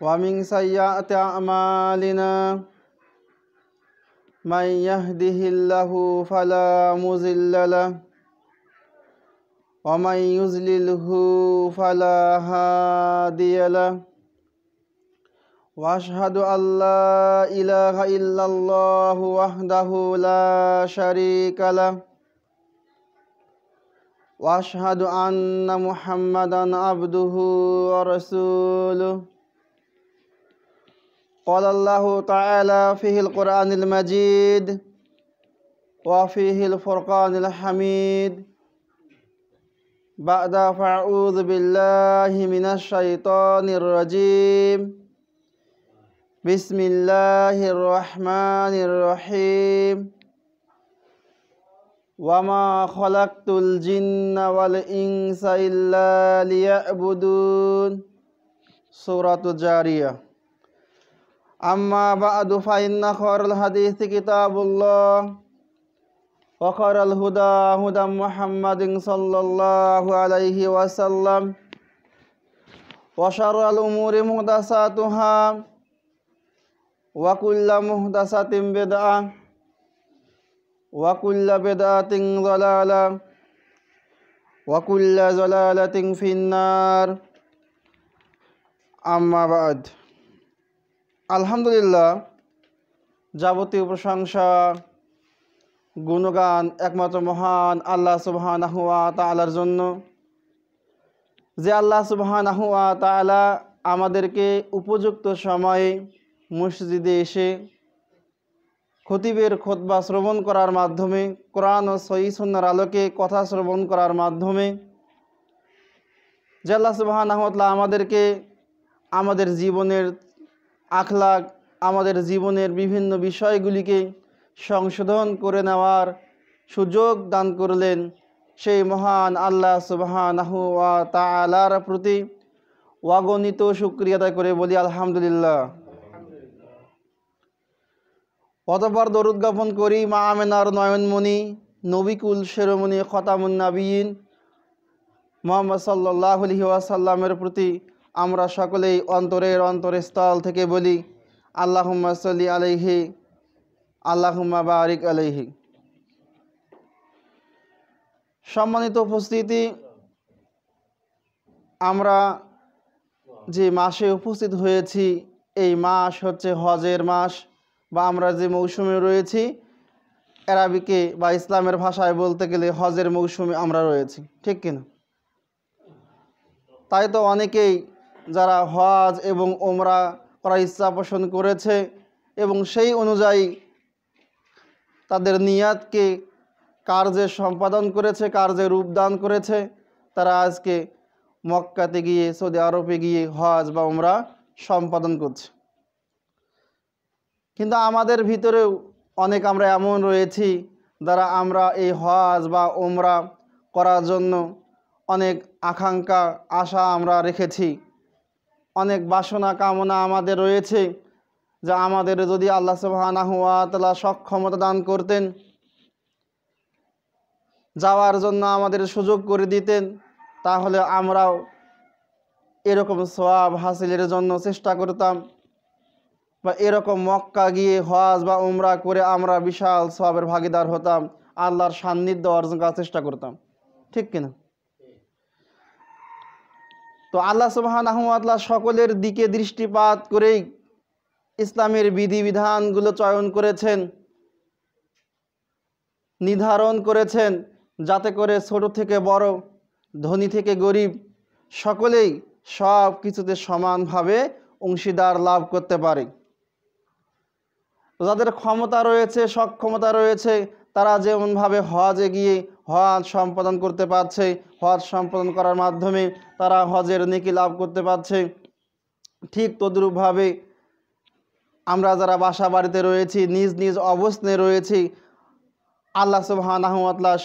ومن سيئات أعمالنا من يهده الله فلا مزل له ومن يزلله فلا هادي له واشهد ان لا اله الا الله وحده لا شريك له واشهد ان محمدا عبده ورسوله قال الله تعالى فيه القرآن المجيد وفيه الفرقان الحميد بعد فأعوذ بالله من الشيطان الرجيم بسم الله الرحمن الرحيم وما خلقت الجن والإنس إلا ليعبدون سورة جارية أما بعد فإن خير الحديث كتاب الله وخير الهدى هدى محمد صلى الله عليه وسلم وشر الأمور مهدساتها وكل مهدسة بدعة وكل بدعة ضلالة وكل زلالة في النار أما بعد আলহামদুলিল্লাহ যাবতীয় প্রশংসা গুণগান একমাত্র মহান আল্লাহ সুবহান আহুয়া তালার জন্য যে আল্লাহ সুবহান আহুয়া তালা আমাদেরকে উপযুক্ত সময়ে মসজিদে এসে খতিবের খোদবা শ্রবণ করার মাধ্যমে কোরআন ও সহিসন্নার আলোকে কথা শ্রবণ করার মাধ্যমে জেলা সুবাহান আহমতলা আমাদেরকে আমাদের জীবনের আখলাগ আমাদের জীবনের বিভিন্ন বিষয়গুলিকে সংশোধন করে নেওয়ার সুযোগ দান করলেন সেই মহান আল্লাহ সুবাহানাহু তালার প্রতি ওয়াগণিত সুক্রিয়াতা করে বলি আলহামদুলিল্লাহ অতপর দরুদ জ্ঞাপন করি মা আমেনার নয়নমণি নবিকুল শেরমণি খতামুন্নাবিন মোহাম্মদ সাল্লাহ আলহি ওয়াসাল্লামের প্রতি আমরা সকলেই অন্তরের অন্তরের স্থল থেকে বলি আল্লাহুম্মা সলি আলহি আল্লাহুম্মা বারিক আলহি সম্মানিত উপস্থিতি আমরা যে মাসে উপস্থিত হয়েছি এই মাস হচ্ছে হজের মাস বা আমরা যে মৌসুমে রয়েছি অ্যারাবিকে বা ইসলামের ভাষায় বলতে গেলে হজের মৌসুমে আমরা রয়েছি ঠিক কিনা তাই তো অনেকেই যারা হজ এবং ওমরা করার ইচ্ছা পোষণ করেছে এবং সেই অনুযায়ী তাদের নিয়াতকে কার্যে সম্পাদন করেছে কার্যে রূপদান করেছে তারা আজকে মক্কাতে গিয়ে সৌদি আরবে গিয়ে হজ বা ওমরা সম্পাদন করছে কিন্তু আমাদের ভিতরেও অনেক আমরা এমন রয়েছি যারা আমরা এই হজ বা ওমরা করার জন্য অনেক আকাঙ্ক্ষা আশা আমরা রেখেছি অনেক বাসনা কামনা আমাদের রয়েছে যা আমাদের যদি আল্লাহ তালা সক্ষমতা দান করতেন যাওয়ার জন্য আমাদের সুযোগ করে দিতেন তাহলে আমরাও এরকম সওয়াব হাসিলের জন্য চেষ্টা করতাম বা এরকম মক্কা গিয়ে হজ বা উমরা করে আমরা বিশাল সবের ভাগিদার হতাম আল্লাহর সান্নিধ্য অর্জন করার চেষ্টা করতাম ঠিক কিনা তো আল্লাহ সুবহান আহমদাল্লাহ সকলের দিকে দৃষ্টিপাত করেই ইসলামের বিধিবিধানগুলো চয়ন করেছেন নির্ধারণ করেছেন যাতে করে ছোট থেকে বড় ধনী থেকে গরিব সকলেই সব কিছুতে সমানভাবে অংশীদার লাভ করতে পারে যাদের ক্ষমতা রয়েছে সক্ষমতা রয়েছে তারা যেমনভাবে হজে গিয়ে হজ সম্পাদন করতে পারছে হজ সম্পাদন করার মাধ্যমে তারা হজের নেকি লাভ করতে পারছে ঠিক তদ্রূপভাবে আমরা যারা বাসা বাড়িতে রয়েছি নিজ নিজ অবস্থানে রয়েছি আল্লাহ সুবহান আহমতলাস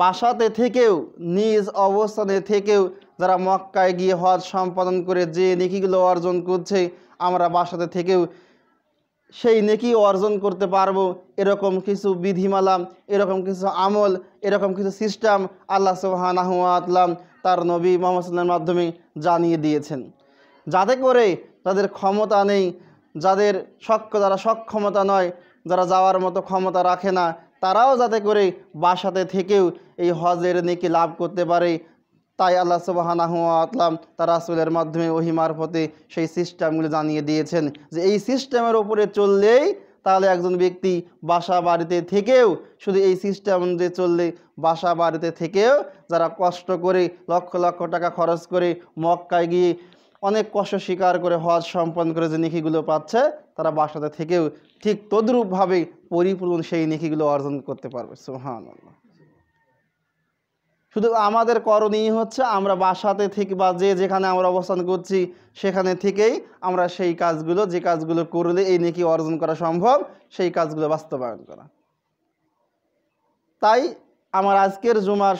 বাসাতে থেকেও নিজ অবস্থানে থেকেও যারা মক্কায় গিয়ে হজ সম্পাদন করে যে নেকিগুলো অর্জন করছে আমরা বাসাতে থেকেও সেই নেকি অর্জন করতে পারবো এরকম কিছু বিধিমালা এরকম কিছু আমল এরকম কিছু সিস্টেম আল্লাহ সুবাহানাহাতলাম তার নবী মোহাম্মদ সাল্লামের মাধ্যমে জানিয়ে দিয়েছেন যাতে করে তাদের ক্ষমতা নেই যাদের সক্ষ যারা সক্ষমতা নয় যারা যাওয়ার মতো ক্ষমতা রাখে না তারাও যাতে করে বাসাতে থেকেও এই হজের নেকি লাভ করতে পারে তাই আল্লাহ আতলাম তার আসলের মাধ্যমে ওহি মারফতে সেই সিস্টেমগুলো জানিয়ে দিয়েছেন যে এই সিস্টেমের ওপরে চললেই তাহলে একজন ব্যক্তি বাসা বাড়িতে থেকেও শুধু এই সিস্টেম যে চললে বাসা বাড়িতে থেকেও যারা কষ্ট করে লক্ষ লক্ষ টাকা খরচ করে মক্কায় গিয়ে অনেক কষ্ট স্বীকার করে হজ সম্পন্ন করে যে নিখিগুলো পাচ্ছে তারা বাসাতে থেকেও ঠিক তদ্রূপভাবে পরিপূর্ণ সেই নিখিগুলো অর্জন করতে পারবে সুহান আল্লাহ শুধু আমাদের করণীয় হচ্ছে আমরা বাসাতে থেকে বা যে যেখানে আমরা অবস্থান করছি সেখানে থেকেই আমরা সেই কাজগুলো যে কাজগুলো করলে এই নেকি অর্জন করা সম্ভব সেই কাজগুলো বাস্তবায়ন করা তাই আমার আজকের জুমার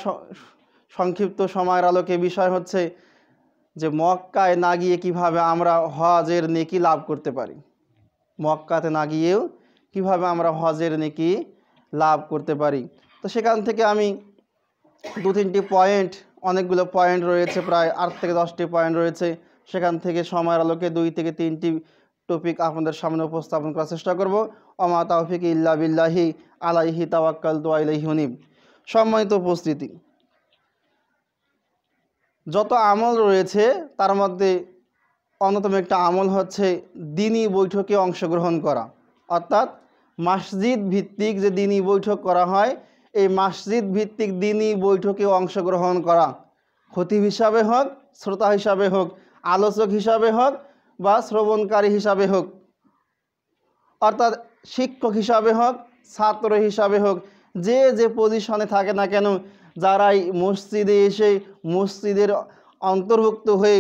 সংক্ষিপ্ত সময়ের আলোকে বিষয় হচ্ছে যে মক্কায় না গিয়ে কীভাবে আমরা হজের নেকি লাভ করতে পারি মক্কাতে না গিয়েও কীভাবে আমরা হজের নেকি লাভ করতে পারি তো সেখান থেকে আমি দু তিনটি পয়েন্ট অনেকগুলো পয়েন্ট রয়েছে প্রায় আট থেকে দশটি পয়েন্ট রয়েছে সেখান থেকে সময়ের আলোকে দুই থেকে তিনটি টপিক আপনাদের সামনে উপস্থাপন করার চেষ্টা করবো অমা তাহফিক ইল্লা বিল্লাহি আলাইহি তাওয়াক্কাল দোয়াইলাহি হুনিব সম্মানিত উপস্থিতি যত আমল রয়েছে তার মধ্যে অন্যতম একটা আমল হচ্ছে দিনই বৈঠকে অংশগ্রহণ করা অর্থাৎ মসজিদ ভিত্তিক যে দিনই বৈঠক করা হয় এই মাসজিদ ভিত্তিক দিনই বৈঠকে অংশগ্রহণ করা খতিব হিসাবে হোক শ্রোতা হিসাবে হোক আলোচক হিসাবে হোক বা শ্রবণকারী হিসাবে হোক অর্থাৎ শিক্ষক হিসাবে হোক ছাত্র হিসাবে হোক যে যে পজিশনে থাকে না কেন যারাই মসজিদে এসে মসজিদের অন্তর্ভুক্ত হয়ে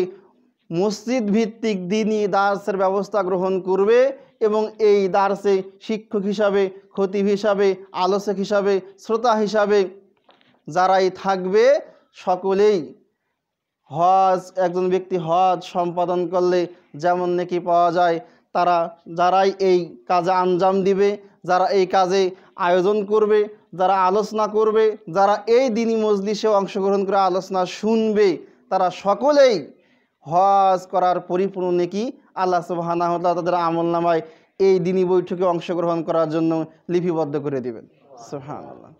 মসজিদ ভিত্তিক দিনই দাসের ব্যবস্থা গ্রহণ করবে এবং এই দার্সে শিক্ষক হিসাবে খতিব হিসাবে আলোচক হিসাবে শ্রোতা হিসাবে যারাই থাকবে সকলেই হজ একজন ব্যক্তি হজ সম্পাদন করলে যেমন নাকি পাওয়া যায় তারা যারাই এই কাজে আঞ্জাম দিবে যারা এই কাজে আয়োজন করবে যারা আলোচনা করবে যারা এই দিনই মজলিসে অংশগ্রহণ করে আলোচনা শুনবে তারা সকলেই হজ করার পরিপূর্ণ নেকি আল্লাহ সুবাহ তাদের আমল নামায় এই দিনই বৈঠকে অংশগ্রহণ করার জন্য লিপিবদ্ধ করে দিবেন সুহান আল্লাহ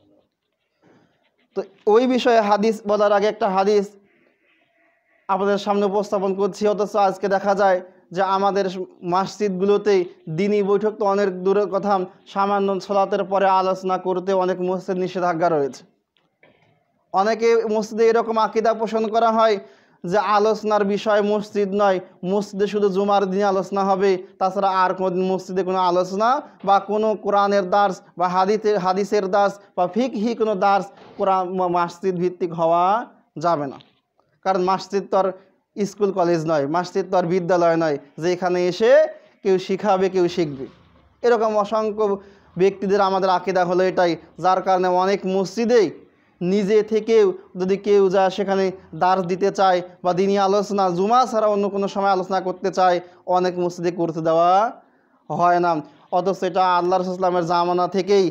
তো ওই বিষয়ে হাদিস বলার আগে একটা হাদিস আপনাদের সামনে উপস্থাপন করছি অথচ আজকে দেখা যায় যে আমাদের মসজিদগুলোতে দিনই বৈঠক তো অনেক দূরের কথা সামান্য ছলাতের পরে আলোচনা করতে অনেক মসজিদ নিষেধাজ্ঞা রয়েছে অনেকে মসজিদে এরকম আকিদা পোষণ করা হয় যে আলোচনার বিষয় মসজিদ নয় মসজিদে শুধু জুমার দিনে আলোচনা হবে তাছাড়া আর কোনো মসজিদে কোনো আলোচনা বা কোনো কোরআনের দাস বা হাদিতে হাদিসের দাস বা ফিকহি কোনো দাস কোরআন মসজিদ ভিত্তিক হওয়া যাবে না কারণ মসজিদ তো আর স্কুল কলেজ নয় মসজিদ তো আর বিদ্যালয় নয় যে এখানে এসে কেউ শিখাবে কেউ শিখবে এরকম অসংখ্য ব্যক্তিদের আমাদের আকিদা হলো এটাই যার কারণে অনেক মসজিদেই নিজে থেকেও যদি কেউ যা সেখানে দাস দিতে চায় বা দিনই আলোচনা জুমা ছাড়া অন্য কোনো সময় আলোচনা করতে চায় অনেক মসজিদে করতে দেওয়া হয় না অথচ এটা আল্লাহ রসুলামের জামানা থেকেই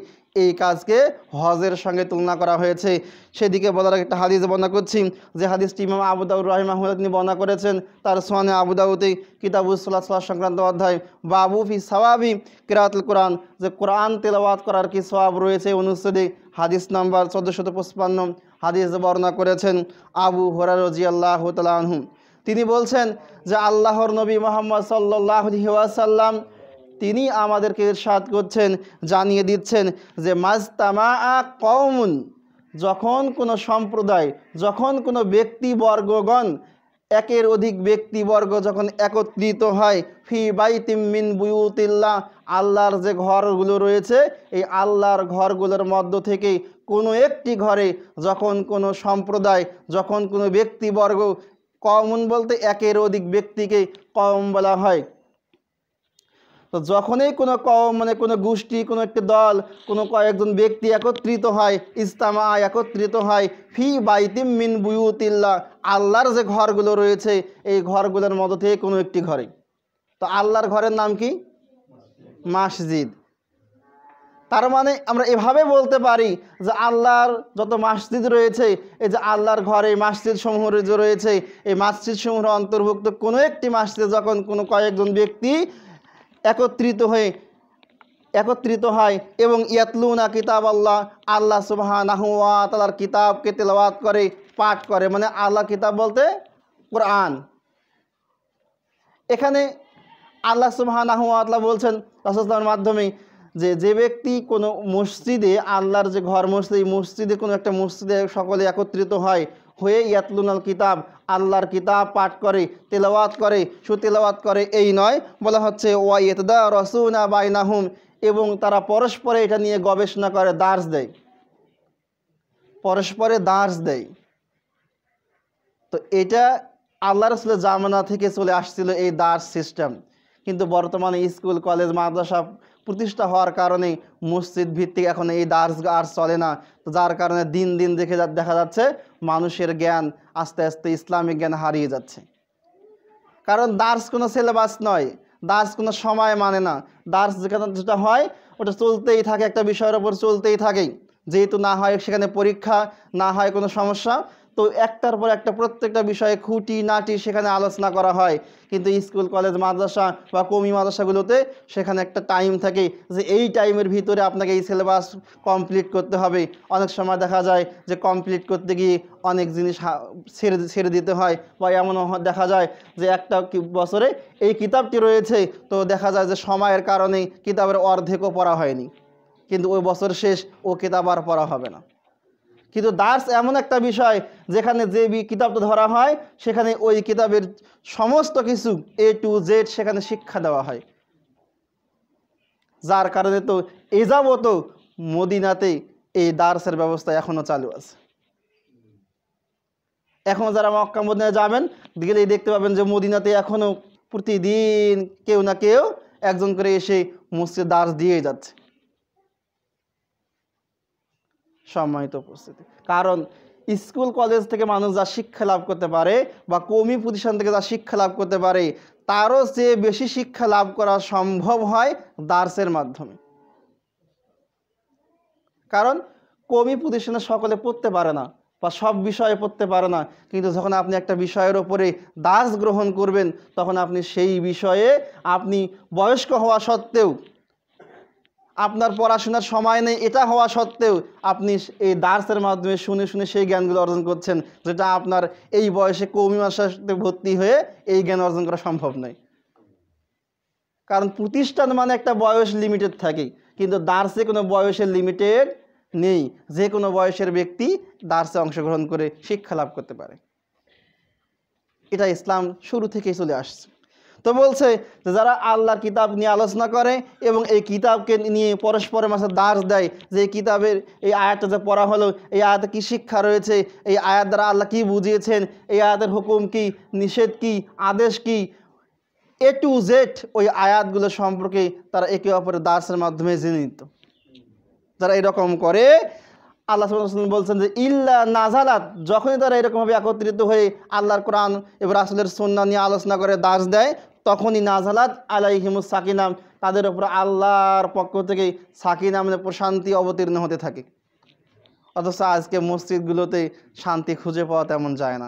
এই কাজকে হজের সঙ্গে তুলনা করা হয়েছে সেদিকে বলার একটা হাদিস বর্ণনা করছি যে হাদিস ইমাম আবুদাউর আহমদ তিনি বর্ণনা করেছেন তার সোহানে আবুদাউতে কিতাবুসল্লাহ সাল্লাহ সংক্রান্ত অধ্যায় বাবুফি সওয়াবি কিরাতুল কোরআন যে কোরআন তেলাওয়াত করার কি সওয়াব রয়েছে অনুচ্ছেদে হাদিস নাম্বার চোদ্দশত পঁচপান্ন হাদিস বর্ণনা করেছেন আবু হরারজি আল্লাহ তালাহু তিনি বলছেন যে আল্লাহর নবী মোহাম্মদ সাল্লাহ আলহি তিনি আমাদেরকে ইরশাদ করছেন জানিয়ে দিচ্ছেন যে মাজতামা কৌমুন যখন কোনো সম্প্রদায় যখন কোনো ব্যক্তিবর্গগণ একের অধিক ব্যক্তিবর্গ যখন একত্রিত হয় ফি বাইতিম মিন বুয়ুতিল্লাহ আল্লাহর যে ঘরগুলো রয়েছে এই আল্লাহর ঘরগুলোর মধ্য থেকে কোনো একটি ঘরে যখন কোনো সম্প্রদায় যখন কোনো ব্যক্তিবর্গ কমন বলতে একের অধিক ব্যক্তিকে কম বলা হয় তো যখনই কোনো মানে কোনো গোষ্ঠী কোনো একটি দল কোনো কয়েকজন ব্যক্তি একত্রিত হয় ইস্তামা একত্রিত হয় ফি বাইতিম মিন বুয়ুতিল্লা আল্লাহর যে ঘরগুলো রয়েছে এই ঘরগুলোর মধ্য থেকে কোনো একটি ঘরে তো আল্লাহর ঘরের নাম কি মসজিদ তার মানে আমরা এভাবে বলতে পারি যে আল্লাহর যত মসজিদ রয়েছে এই যে আল্লাহর ঘরে মাসজিদ সমূহ যে রয়েছে এই মাসজিদ সমূহের অন্তর্ভুক্ত কোনো একটি মাসজিদ যখন কোনো কয়েকজন ব্যক্তি একত্রিত হয়ে একত্রিত হয় এবং ইয়াতলুনা কিতাব আল্লাহ আল্লাহ সুবাহানাহুয়া তালার কিতাবকে তেলাওয়াত করে পাঠ করে মানে আল্লাহ কিতাব বলতে কোরআন এখানে আল্লাহ সুবাহ আল্লাহ বলছেন রসদামের মাধ্যমে যে যে ব্যক্তি কোনো মসজিদে আল্লাহর যে ঘর মসজিদ মসজিদে কোনো একটা মসজিদে সকলে একত্রিত হয় হয়ে ইয়াতলুন আল কিতাব আল্লাহর কিতাব পাঠ করে তেলাওয়াত করে সুতেলাওয়াত করে এই নয় বলা হচ্ছে ওয়াইয়েতদা রসুনা বাইনাহুম এবং তারা পরস্পরে এটা নিয়ে গবেষণা করে দাস দেয় পরস্পরে দাস দেয় তো এটা আল্লাহ রসুলের জামানা থেকে চলে আসছিল এই দাস সিস্টেম কিন্তু বর্তমানে স্কুল কলেজ মাদ্রাসা প্রতিষ্ঠা হওয়ার কারণে মসজিদ ভিত্তিক এখন এই দার্স আর চলে না তো যার কারণে দিন দিন দেখে দেখা যাচ্ছে মানুষের জ্ঞান আস্তে আস্তে ইসলামিক জ্ঞান হারিয়ে যাচ্ছে কারণ দার্স কোনো সিলেবাস নয় দার্স কোনো সময় মানে না দার্স যেখানে যেটা হয় ওটা চলতেই থাকে একটা বিষয়ের ওপর চলতেই থাকে যেহেতু না হয় সেখানে পরীক্ষা না হয় কোনো সমস্যা তো একটার পর একটা প্রত্যেকটা বিষয়ে খুঁটি নাটি সেখানে আলোচনা করা হয় কিন্তু স্কুল কলেজ মাদ্রাসা বা কমি মাদ্রাসাগুলোতে সেখানে একটা টাইম থাকে যে এই টাইমের ভিতরে আপনাকে এই সিলেবাস কমপ্লিট করতে হবে অনেক সময় দেখা যায় যে কমপ্লিট করতে গিয়ে অনেক জিনিস ছেড়ে ছেড়ে দিতে হয় বা এমনও দেখা যায় যে একটা বছরে এই কিতাবটি রয়েছে তো দেখা যায় যে সময়ের কারণে কিতাবের অর্ধেকও পড়া হয়নি কিন্তু ওই বছর শেষ ও কিতাব আর পড়া হবে না কিন্তু দার্স এমন একটা বিষয় যেখানে যে কিতাবটা ধরা হয় সেখানে ওই কিতাবের সমস্ত কিছু এ টু জেড সেখানে শিক্ষা দেওয়া হয় যার কারণে তো এজাবত মদিনাতে এই দার্সের ব্যবস্থা এখনও চালু আছে এখন যারা মক্কা মদিনায় যাবেন গেলেই দেখতে পাবেন যে মদিনাতে এখনও প্রতিদিন কেউ না কেউ একজন করে এসে মসজিদ দার্স দিয়ে যাচ্ছে সম্মানিত উপস্থিতি কারণ স্কুল কলেজ থেকে মানুষ যা শিক্ষা লাভ করতে পারে বা কমি প্রতিষ্ঠান থেকে যা শিক্ষা লাভ করতে পারে তারও চেয়ে বেশি শিক্ষা লাভ করা সম্ভব হয় দার্সের মাধ্যমে কারণ কমি প্রতিষ্ঠানে সকলে পড়তে পারে না বা সব বিষয়ে পড়তে পারে না কিন্তু যখন আপনি একটা বিষয়ের ওপরে দাস গ্রহণ করবেন তখন আপনি সেই বিষয়ে আপনি বয়স্ক হওয়া সত্ত্বেও আপনার পড়াশোনার সময় নেই এটা হওয়া সত্ত্বেও আপনি এই দার্সের মাধ্যমে শুনে শুনে সেই জ্ঞানগুলো অর্জন করছেন যেটা আপনার এই বয়সে কৌমি মাসে ভর্তি হয়ে এই জ্ঞান অর্জন করা সম্ভব নয় কারণ প্রতিষ্ঠান মানে একটা বয়স লিমিটেড থাকে কিন্তু দার্সে কোনো বয়সের লিমিটেড নেই যে কোনো বয়সের ব্যক্তি দার্সে অংশগ্রহণ করে শিক্ষা লাভ করতে পারে এটা ইসলাম শুরু থেকেই চলে আসছে তো বলছে যে যারা আল্লাহর কিতাব নিয়ে আলোচনা করে এবং এই কিতাবকে নিয়ে পরস্পরের মাঝে দাস দেয় যে এই কিতাবের এই আয়াতটা যে পড়া হলো এই আয়াতে কী শিক্ষা রয়েছে এই আয়াত দ্বারা আল্লাহ কী বুঝিয়েছেন এই আয়াতের হুকুম কি নিষেধ কি আদেশ কি এ টু জেড ওই আয়াতগুলো সম্পর্কে তারা একে অপরের দাসের মাধ্যমে জেনে নিত যারা এরকম করে আল্লাহ সুবাহ বলছেন যে ইল্লা নাজালাত যখনই তারা এরকমভাবে একত্রিত হয়ে আল্লাহর কোরআন এবং রাসুলের সন্না নিয়ে আলোচনা করে দাস দেয় তখনই নাজালাত আলাইহিমুস সাকিনাম তাদের উপর আল্লাহর পক্ষ থেকে সাকিনা মানে প্রশান্তি অবতীর্ণ হতে থাকে অথচ আজকে মসজিদগুলোতে শান্তি খুঁজে পাওয়া তেমন যায় না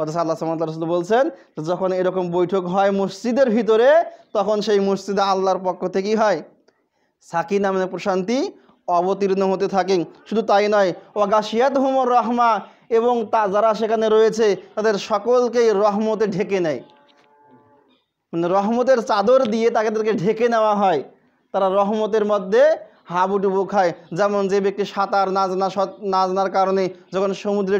অথচ আল্লাহ সামাদ রসুল বলছেন যখন এরকম বৈঠক হয় মসজিদের ভিতরে তখন সেই মসজিদে আল্লাহর পক্ষ থেকেই হয় সাকিনা মানে প্রশান্তি অবতীর্ণ হতে থাকেন শুধু তাই নয় ওয়াগাশিয়াত হুমর রহমা এবং তা যারা সেখানে রয়েছে তাদের সকলকেই রহমতে ঢেকে নেয় মানে রহমতের চাদর দিয়ে তাদেরকে ঢেকে নেওয়া হয় তারা রহমতের মধ্যে হাবুডুবু খায় যেমন যে ব্যক্তি সাঁতার নাজনা নাজনার কারণে যখন সমুদ্রে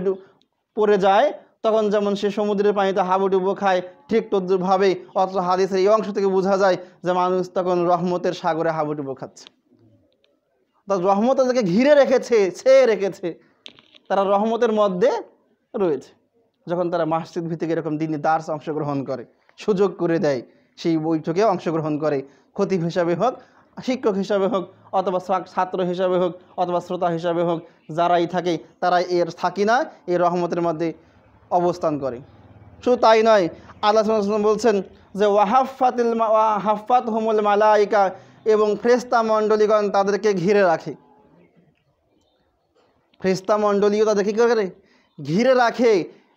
পড়ে যায় তখন যেমন সে সমুদ্রের পানিতে হাবুডুবু খায় ঠিক তদ্রুপভাবে অত হাদিসের এই অংশ থেকে বোঝা যায় যে মানুষ তখন রহমতের সাগরে হাবুডুবু খাচ্ছে তার রহমত তাদেরকে ঘিরে রেখেছে ছেয়ে রেখেছে তারা রহমতের মধ্যে রয়েছে যখন তারা মাসজিদ ভিত্তিক এরকম দিনে দার্স অংশগ্রহণ করে সুযোগ করে দেয় সেই বৈঠকে অংশগ্রহণ করে খতিব হিসাবে হোক শিক্ষক হিসাবে হোক অথবা ছাত্র হিসাবে হোক অথবা শ্রোতা হিসাবে হোক যারাই থাকে তারা এর থাকি না এই রহমতের মধ্যে অবস্থান করে শুধু তাই নয় আল্লাহ বলছেন যে ওয়াহাফাতিল হাফাত হুমুল মালাইকা এবং ফ্রেস্তা মণ্ডলীগণ তাদেরকে ঘিরে রাখে ফ্রেস্তা মণ্ডলীও তাদেরকে কী করে ঘিরে রাখে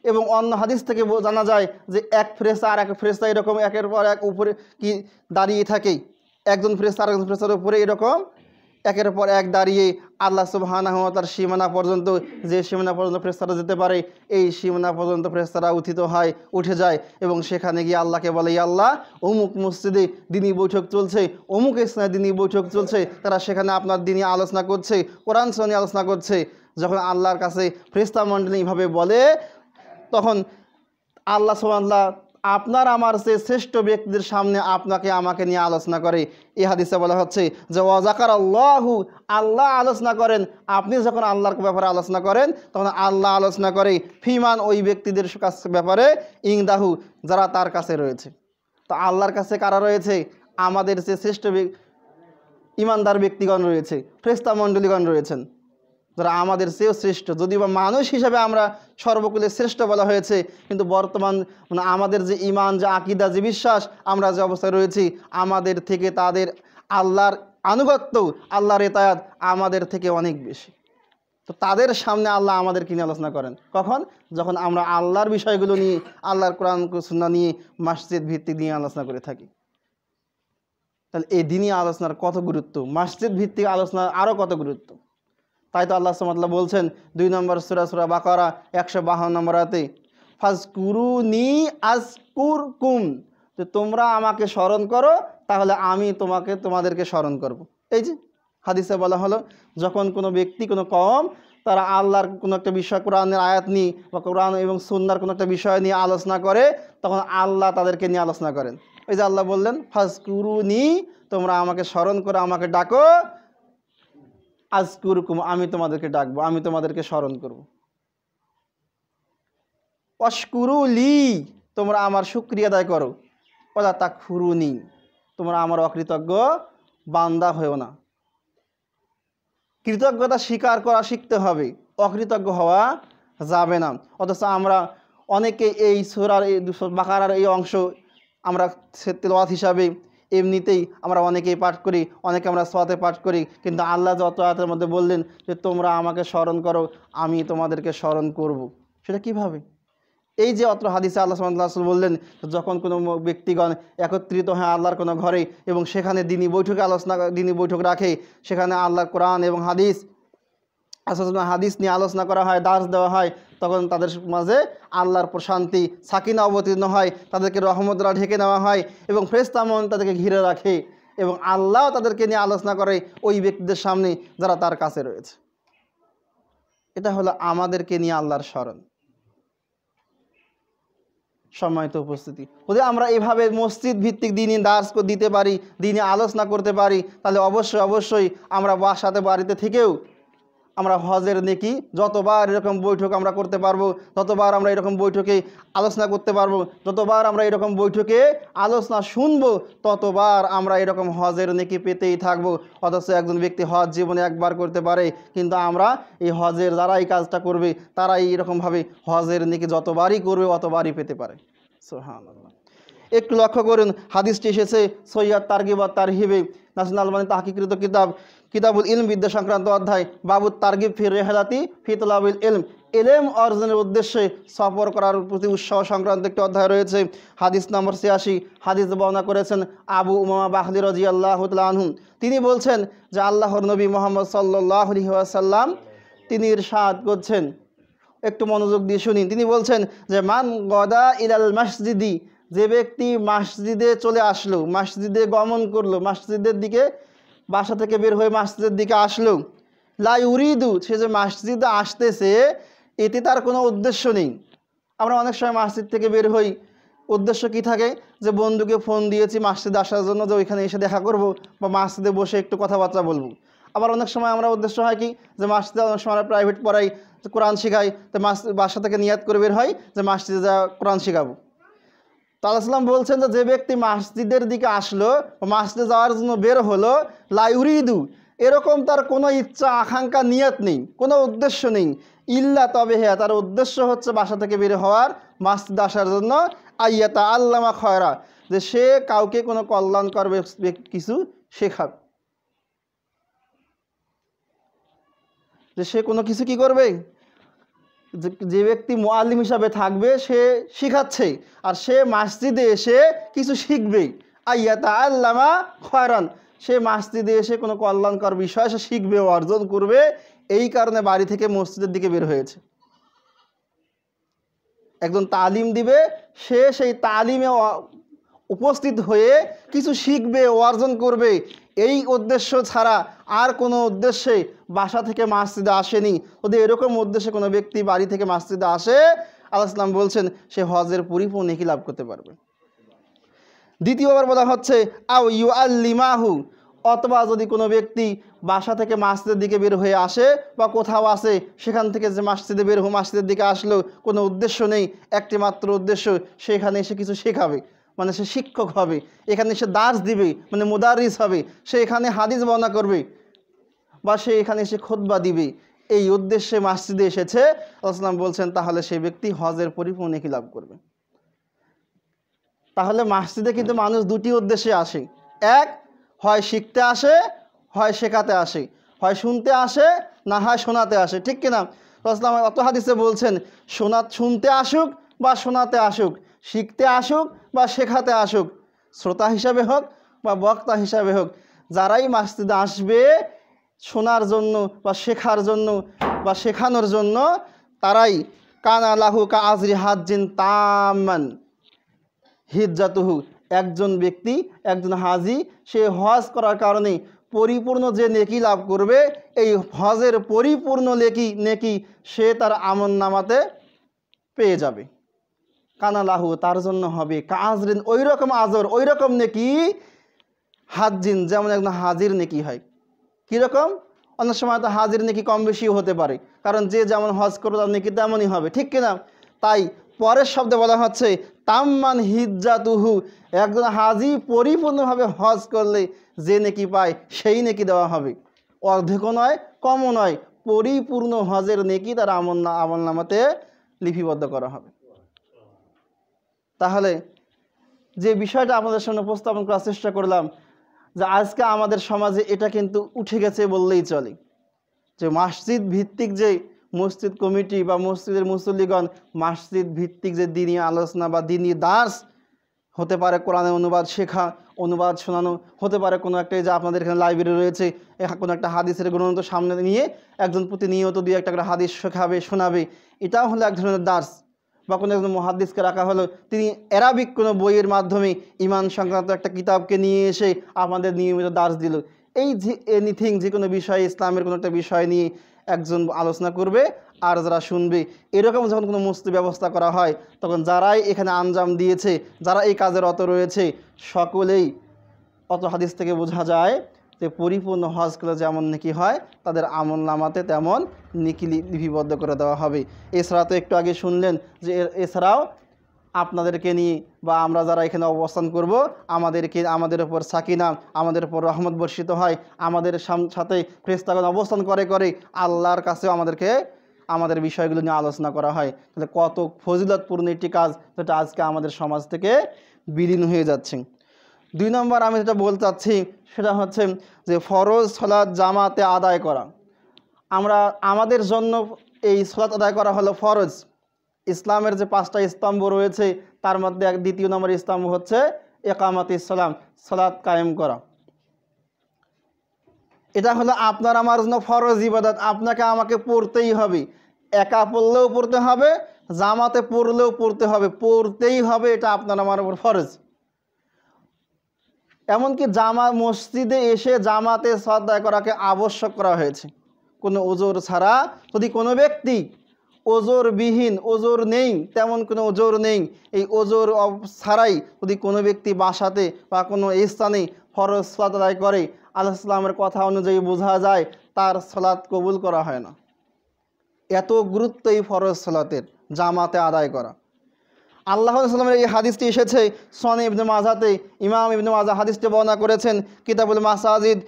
এবং অন্য হাদিস থেকে জানা যায় যে এক ফ্রেস্তা আর এক ফ্রেস্তা এরকম একের পর এক উপরে কি দাঁড়িয়ে থাকে একজন ফ্রেস্তা আরেকজন ফ্রেস্তার উপরে এরকম একের পর এক দাঁড়িয়ে আল্লাহ তার সীমানা পর্যন্ত যে সীমানা পর্যন্ত ফ্রেস্তারা যেতে পারে এই সীমানা পর্যন্ত ফ্রেস্তারা উথিত হয় উঠে যায় এবং সেখানে গিয়ে আল্লাহকে বলে আল্লাহ অমুক মসজিদে দিনী বৈঠক চলছে অমুক ইসলামে দিনী বৈঠক চলছে তারা সেখানে আপনার দিনী আলোচনা করছে কোরআন সনি আলোচনা করছে যখন আল্লাহর কাছে ফ্রেস্তা মণ্ডলী এইভাবে বলে তখন আল্লাহ সুবাহ আপনার আমার যে শ্রেষ্ঠ ব্যক্তিদের সামনে আপনাকে আমাকে নিয়ে আলোচনা করে এ হাদিসে বলা হচ্ছে যে ওয়াজাকার আল্লাহু আল্লাহ আলোচনা করেন আপনি যখন আল্লাহর ব্যাপারে আলোচনা করেন তখন আল্লাহ আলোচনা করে ফিমান ওই ব্যক্তিদের ব্যাপারে ইংদাহু যারা তার কাছে রয়েছে তো আল্লাহর কাছে কারা রয়েছে আমাদের যে শ্রেষ্ঠ ইমানদার ব্যক্তিগণ রয়েছে ফ্রেস্তা মণ্ডলীগণ রয়েছেন যারা আমাদের চেয়েও শ্রেষ্ঠ যদি বা মানুষ হিসাবে আমরা সর্বকুলে শ্রেষ্ঠ বলা হয়েছে কিন্তু বর্তমান মানে আমাদের যে ইমান যে আকিদা যে বিশ্বাস আমরা যে অবস্থায় রয়েছি আমাদের থেকে তাদের আল্লাহর আনুগত্য আল্লাহর এতায়াত আমাদের থেকে অনেক বেশি তো তাদের সামনে আল্লাহ আমাদের কিনে আলোচনা করেন কখন যখন আমরা আল্লাহর বিষয়গুলো নিয়ে আল্লাহর কোরআন সুন্না নিয়ে মসজিদ ভিত্তিক নিয়ে আলোচনা করে থাকি তাহলে এই দিনই আলোচনার কত গুরুত্ব মসজিদ ভিত্তিক আলোচনার আরও কত গুরুত্ব তাই তো আল্লাহ সুমতলা বলছেন দুই নম্বর সুরা সুরা বাকরা একশো বাহান্ন নম্বর আতে আজ কুর কুম যে তোমরা আমাকে স্মরণ করো তাহলে আমি তোমাকে তোমাদেরকে স্মরণ করব। এই যে হাদিসে বলা হলো যখন কোনো ব্যক্তি কোনো কম তারা আল্লাহর কোনো একটা বিষয় কোরআনের আয়াত নিয়ে বা কোরআন এবং সুন্নার কোনো একটা বিষয় নিয়ে আলোচনা করে তখন আল্লাহ তাদেরকে নিয়ে আলোচনা করেন ওই যে আল্লাহ বললেন নি তোমরা আমাকে স্মরণ করে আমাকে ডাকো আজ কুরুকুম আমি তোমাদেরকে ডাকবো আমি তোমাদেরকে স্মরণ করব অস্কুরু লি তোমরা আমার সুক্রিয়া আদায় করো ওলা তা খুরুনি তোমরা আমার অকৃতজ্ঞ বান্দা হয়েও না কৃতজ্ঞতা স্বীকার করা শিখতে হবে অকৃতজ্ঞ হওয়া যাবে না অথচ আমরা অনেকে এই সুরার এই বাকার এই অংশ আমরা সে হিসাবে এমনিতেই আমরা অনেকেই পাঠ করি অনেকে আমরা সতে পাঠ করি কিন্তু আল্লাহ যত আয়াতের মধ্যে বললেন যে তোমরা আমাকে স্মরণ করো আমি তোমাদেরকে স্মরণ করব। সেটা কিভাবে। এই যে অত্র হাদিসে আল্লাহ সাল্লাহ বললেন যখন কোনো ব্যক্তিগণ একত্রিত হয় আল্লাহর কোনো ঘরে এবং সেখানে দিনই বৈঠকে আলোচনা দিনই বৈঠক রাখে সেখানে আল্লাহর কোরআন এবং হাদিস আসলে হাদিস নিয়ে আলোচনা করা হয় দাস দেওয়া হয় তখন তাদের মাঝে আল্লাহর প্রশান্তি সাকিনা অবতীর্ণ হয় তাদেরকে রহমতরা ঢেকে নেওয়া হয় এবং ফ্রেস্তামন তাদেরকে ঘিরে রাখে এবং আল্লাহ তাদেরকে নিয়ে আলোচনা করে ওই ব্যক্তিদের সামনে যারা তার কাছে রয়েছে এটা হলো আমাদেরকে নিয়ে আল্লাহর স্মরণ সম্মানিত উপস্থিতি যদি আমরা এভাবে মসজিদ ভিত্তিক দিনই দাস দিতে পারি দিনে আলোচনা করতে পারি তাহলে অবশ্যই অবশ্যই আমরা বাসাতে বাড়িতে থেকেও আমরা হজের নেকি যতবার এরকম বৈঠক আমরা করতে পারবো ততবার আমরা এরকম বৈঠকে আলোচনা করতে পারবো যতবার আমরা এরকম বৈঠকে আলোচনা শুনবো ততবার আমরা এরকম হজের নেকি পেতেই থাকবো অথচ একজন ব্যক্তি হজ জীবনে একবার করতে পারে কিন্তু আমরা এই হজের যারা এই কাজটা করবে তারাই এরকমভাবে হজের নেকি যতবারই করবে অতবারই পেতে পারে সোহান একটু লক্ষ্য করুন হাদিসটি এসেছে সৈয়দ তারগিব তার হিবে নাসিন মানে তাহাকিকৃত কিতাব কিতাবুল ইলম বিদ্যা সংক্রান্ত অধ্যায় বাবুর তারগিব ফির রেহালাতি ফিতলাবুল ইলম এলেম অর্জনের উদ্দেশ্যে সফর করার প্রতি উৎসাহ সংক্রান্ত একটি অধ্যায় রয়েছে হাদিস নম্বর ছিয়াশি হাদিস বর্ণনা করেছেন আবু উমামা বাহলি রাজি আল্লাহ আনহুম তিনি বলছেন যে আল্লাহর নবী মোহাম্মদ সাল্লাহ আলহিহাসাল্লাম তিনি ইরশাদ করছেন একটু মনোযোগ দিয়ে শুনি তিনি বলছেন যে মান গদা ইলাল মসজিদি যে ব্যক্তি মসজিদে চলে আসলো মসজিদে গমন করলো মসজিদের দিকে বাসা থেকে বের হয়ে মসজিদের দিকে আসলো লাই উরিদু সে যে মসজিদে আসতেছে এতে তার কোনো উদ্দেশ্য নেই আমরা অনেক সময় মসজিদ থেকে বের হই উদ্দেশ্য কি থাকে যে বন্ধুকে ফোন দিয়েছি মাসজিদে আসার জন্য যে ওইখানে এসে দেখা করব বা মাসজিদে বসে একটু কথাবার্তা বলবো আবার অনেক সময় আমরা উদ্দেশ্য হয় কি যে মাসজিদে অনেক সময় আমরা প্রাইভেট পড়াই কোরআন শেখাই তো মাস বাসা থেকে নিয়াত করে বের হয় যে মাসজিদে যা কোরআন শেখাবো তালাসলাম বলছেন যে যে ব্যক্তি মাসজিদের দিকে আসলো মাসজিদে যাওয়ার জন্য বের হলো লাইউরিদু এরকম তার কোনো ইচ্ছা আকাঙ্ক্ষা নিয়ত নেই কোনো উদ্দেশ্য নেই ইল্লা তবে হ্যাঁ তার উদ্দেশ্য হচ্ছে বাসা থেকে বের হওয়ার মাসজিদ আসার জন্য আইয়াতা আল্লামা খয়রা যে সে কাউকে কোনো কল্যাণ করবে কিছু শেখাবে যে সে কোনো কিছু কি করবে যে ব্যক্তি মোয়াল্লিম হিসাবে থাকবে সে শিখাচ্ছেই আর সে মাসজিদে এসে কিছু শিখবেই আইয়াতা আল্লামা খয়রান সে মাসজিদে এসে কোনো কল্যাণকর বিষয় সে শিখবে অর্জন করবে এই কারণে বাড়ি থেকে মসজিদের দিকে বের হয়েছে একজন তালিম দিবে সে সেই তালিমে উপস্থিত হয়ে কিছু শিখবে অর্জন করবে এই উদ্দেশ্য ছাড়া আর কোনো উদ্দেশ্যে বাসা থেকে মসজিদে আসেনি যদি এরকম উদ্দেশ্যে কোনো ব্যক্তি বাড়ি থেকে মসজিদে আসে আল্লাহ ইসলাম বলছেন সে হজের পরিপূর্ণ কি লাভ করতে পারবে দ্বিতীয়বার বলা হচ্ছে আউ ইউ আল্লিমাহু অথবা যদি কোনো ব্যক্তি বাসা থেকে মাসজিদের দিকে বের হয়ে আসে বা কোথাও আসে সেখান থেকে যে মাসজিদে বের হয়ে মাসজিদের দিকে আসলো কোনো উদ্দেশ্য নেই একটি মাত্র উদ্দেশ্য সেখানে এসে কিছু শেখাবে মানে সে শিক্ষক হবে এখানে সে দাস দিবে মানে মুদারিস হবে সে এখানে হাদিস বর্ণনা করবে বা সে এখানে এসে খোদবা দিবে এই উদ্দেশ্যে মাসজিদে এসেছে আসলাম বলছেন তাহলে সেই ব্যক্তি হজের পরিপূর্ণ কি লাভ করবে তাহলে মাসজিদে কিন্তু মানুষ দুটি উদ্দেশ্যে আসে এক হয় শিখতে আসে হয় শেখাতে আসে হয় শুনতে আসে না হয় শোনাতে আসে ঠিক কিনা রসলাম অত হাদিসে বলছেন শোনা শুনতে আসুক বা শোনাতে আসুক শিখতে আসুক বা শেখাতে আসুক শ্রোতা হিসাবে হোক বা বক্তা হিসাবে হোক যারাই মাসজিদে আসবে শোনার জন্য বা শেখার জন্য বা শেখানোর জন্য তারাই কানা লাহু কা আজরি হাজিন তামান হিজাতুহু একজন ব্যক্তি একজন হাজি সে হজ করার কারণে পরিপূর্ণ যে নেকি লাভ করবে এই হজের পরিপূর্ণ নেকি নেকি সে তার আমন নামাতে পেয়ে যাবে কানালাহু তার জন্য হবে কাজরিন ওই রকম আজর ওই রকম নাকি হাজিন যেমন একজন হাজির নেকি হয় কীরকম অনেক সময় তো হাজির নেকি কম বেশিও হতে পারে কারণ যে যেমন হজ করবে তার নেকি তেমনই হবে ঠিক কিনা তাই পরের শব্দে বলা হচ্ছে তাম্মান হিজ্জাতুহু একজন হাজি পরিপূর্ণভাবে হজ করলে যে নেকি পায় সেই নেকি দেওয়া হবে অর্ধেকও নয় কমও নয় পরিপূর্ণ হজের নেকি তার আমল আমল নামাতে লিপিবদ্ধ করা হবে তাহলে যে বিষয়টা আমাদের সামনে উপস্থাপন করার চেষ্টা করলাম যে আজকে আমাদের সমাজে এটা কিন্তু উঠে গেছে বললেই চলে যে মসজিদ ভিত্তিক যে মসজিদ কমিটি বা মসজিদের মুসল্লিগণ মসজিদ ভিত্তিক যে দিনই আলোচনা বা দিনই দাস হতে পারে কোরআনের অনুবাদ শেখা অনুবাদ শোনানো হতে পারে কোনো একটা যে আপনাদের এখানে লাইব্রেরি রয়েছে কোনো একটা হাদিসের গ্রন্থ সামনে নিয়ে একজন প্রতিনিয়ত দুই একটা করে হাদিস শেখাবে শোনাবে এটাও হলো এক ধরনের দাস বা কোনো একজন মহাদ্দিসকে রাখা হলো তিনি অ্যারাবিক কোনো বইয়ের মাধ্যমে ইমান সংক্রান্ত একটা কিতাবকে নিয়ে এসে আমাদের নিয়মিত দাস দিল এই যে এনিথিং যে কোনো বিষয়ে ইসলামের কোনো একটা বিষয় নিয়ে একজন আলোচনা করবে আর যারা শুনবে এরকম যখন কোনো মস্তি ব্যবস্থা করা হয় তখন যারাই এখানে আঞ্জাম দিয়েছে যারা এই কাজের অত রয়েছে সকলেই অত হাদিস থেকে বোঝা যায় যে পরিপূর্ণ হজগুলো যেমন নেকি হয় তাদের আমল নামাতে তেমন নিকি লিপিবদ্ধ করে দেওয়া হবে এছাড়া তো একটু আগে শুনলেন যে এছাড়াও আপনাদেরকে নিয়ে বা আমরা যারা এখানে অবস্থান করব আমাদেরকে আমাদের ওপর সাকিনা আমাদের ওপর রহমত বর্ষিত হয় আমাদের সাথে ফ্রেস্তাগণ অবস্থান করে করে আল্লাহর কাছেও আমাদেরকে আমাদের বিষয়গুলো নিয়ে আলোচনা করা হয় তাহলে কত ফজিলতপূর্ণ একটি কাজ যেটা আজকে আমাদের সমাজ থেকে বিলীন হয়ে যাচ্ছে দুই নম্বর আমি যেটা বলতে চাচ্ছি সেটা হচ্ছে যে ফরজ সলাদ জামাতে আদায় করা আমরা আমাদের জন্য এই সলাদ আদায় করা হলো ফরজ ইসলামের যে পাঁচটা স্তম্ভ রয়েছে তার মধ্যে এক দ্বিতীয় নম্বর স্তম্ভ হচ্ছে একামত ইসলাম সলাদ কায়েম করা এটা হলো আপনার আমার জন্য ফরজ ইবাদত আপনাকে আমাকে পড়তেই হবে একা পড়লেও পড়তে হবে জামাতে পড়লেও পড়তে হবে পড়তেই হবে এটা আপনার আমার উপর ফরজ এমনকি জামা মসজিদে এসে জামাতে শ্রদ্ধা করাকে আবশ্যক করা হয়েছে কোনো ওজোর ছাড়া যদি কোনো ব্যক্তি ওজোরবিহীন ওজোর নেই তেমন কোনো ওজোর নেই এই ওজোর ছাড়াই যদি কোনো ব্যক্তি বাসাতে বা কোনো স্থানে ফরজ সলাত আদায় করে আল্লাহ কথা অনুযায়ী বোঝা যায় তার সলাত কবুল করা হয় না এত গুরুত্ব এই ফরজ সলাতের জামাতে আদায় করা আল্লাহ সাল্লামের এই হাদিসটি এসেছে সনে ইবনু মাজাতে ইমাম ইবনু মাজা হাদিসটি বর্ণনা করেছেন কিতাবুল মাসাজিদ